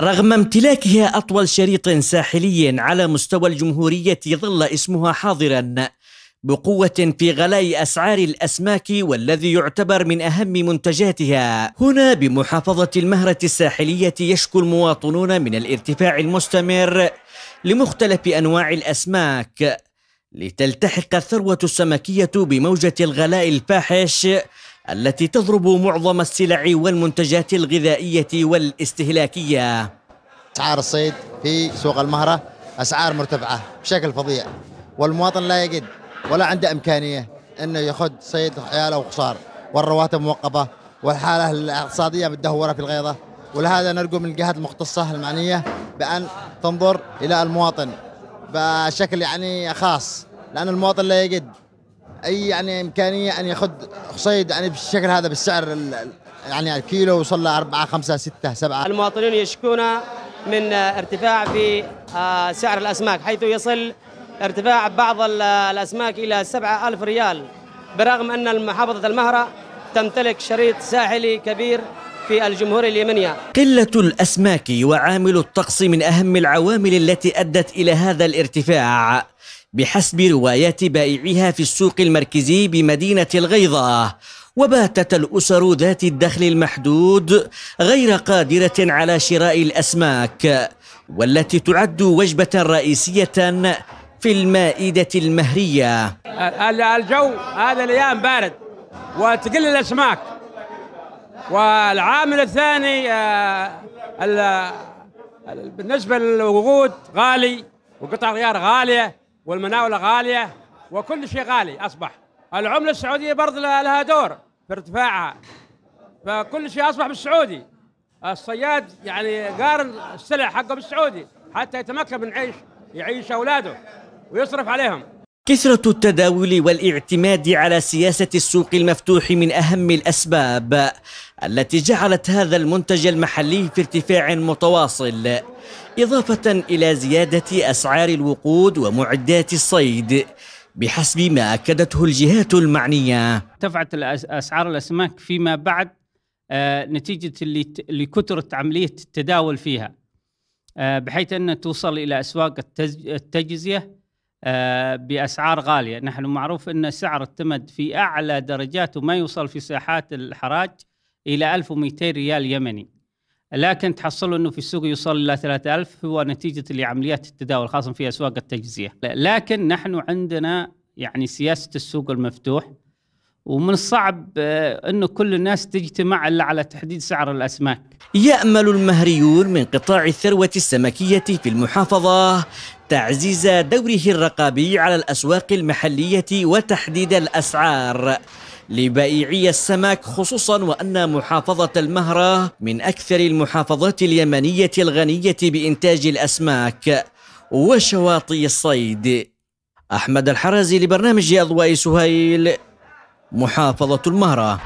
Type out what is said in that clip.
رغم امتلاكها أطول شريط ساحلي على مستوى الجمهورية ظل اسمها حاضرا بقوة في غلاء أسعار الأسماك والذي يعتبر من أهم منتجاتها هنا بمحافظة المهرة الساحلية يشكو المواطنون من الارتفاع المستمر لمختلف أنواع الأسماك لتلتحق الثروة السمكية بموجة الغلاء الفاحش التي تضرب معظم السلع والمنتجات الغذائية والاستهلاكية أسعار الصيد في سوق المهرة أسعار مرتفعة بشكل فظيع والمواطن لا يجد ولا عنده إمكانية أنه يخد صيد عياله وقصار والرواتب موقفة والحالة الاقتصادية متدهورة في الغيضة ولهذا نرجو من الجهات المختصة المعنية بأن تنظر إلى المواطن بشكل يعني خاص لأن المواطن لا يجد اي يعني امكانيه ان ياخذ صيد يعني بالشكل هذا بالسعر يعني الكيلو وصل له 4 5 6 7 المواطنون يشكون من ارتفاع في آه، سعر الاسماك حيث يصل ارتفاع بعض آه، الاسماك الى 7000 ريال برغم ان محافظه المهره تمتلك شريط ساحلي كبير في الجمهورية اليمنية قلة الأسماك وعامل الطقس من أهم العوامل التي أدت إلى هذا الارتفاع بحسب روايات بائعيها في السوق المركزي بمدينة الغيضة وباتت الأسر ذات الدخل المحدود غير قادرة على شراء الأسماك والتي تعد وجبة رئيسية في المائدة المهرية الجو هذا الأيام بارد وتقل الأسماك والعامل الثاني آه، بالنسبة للوقود غالي وقطع الغيار غالية والمناولة غالية وكل شيء غالي أصبح العملة السعودية برضه لها دور في ارتفاعها فكل شيء أصبح بالسعودي الصياد يعني قارن السلع حقه بالسعودي حتى يتمكن من عيش يعيش أولاده ويصرف عليهم كثرة التداول والاعتماد على سياسة السوق المفتوح من أهم الأسباب التي جعلت هذا المنتج المحلي في ارتفاع متواصل إضافة إلى زيادة أسعار الوقود ومعدات الصيد بحسب ما أكدته الجهات المعنية ارتفعت أسعار الأسماك فيما بعد آه، نتيجة لكثرة عملية التداول فيها آه، بحيث أن توصل إلى أسواق التجزية آه، باسعار غاليه، نحن معروف ان سعر التمد في اعلى درجاته ما يوصل في ساحات الحراج الى 1200 ريال يمني. لكن تحصلوا انه في السوق يوصل الى 3000 هو نتيجه لعمليات التداول خاصه في اسواق التجزئه، لكن نحن عندنا يعني سياسه السوق المفتوح ومن الصعب آه، انه كل الناس تجتمع الا على تحديد سعر الاسماك. يامل المهريون من قطاع الثروه السمكيه في المحافظه تعزيز دوره الرقابي على الاسواق المحليه وتحديد الاسعار. لبائعي السمك خصوصا وان محافظه المهره من اكثر المحافظات اليمنيه الغنيه بانتاج الاسماك وشواطئ الصيد. احمد الحرازي لبرنامج اضواء سهيل محافظة المهرة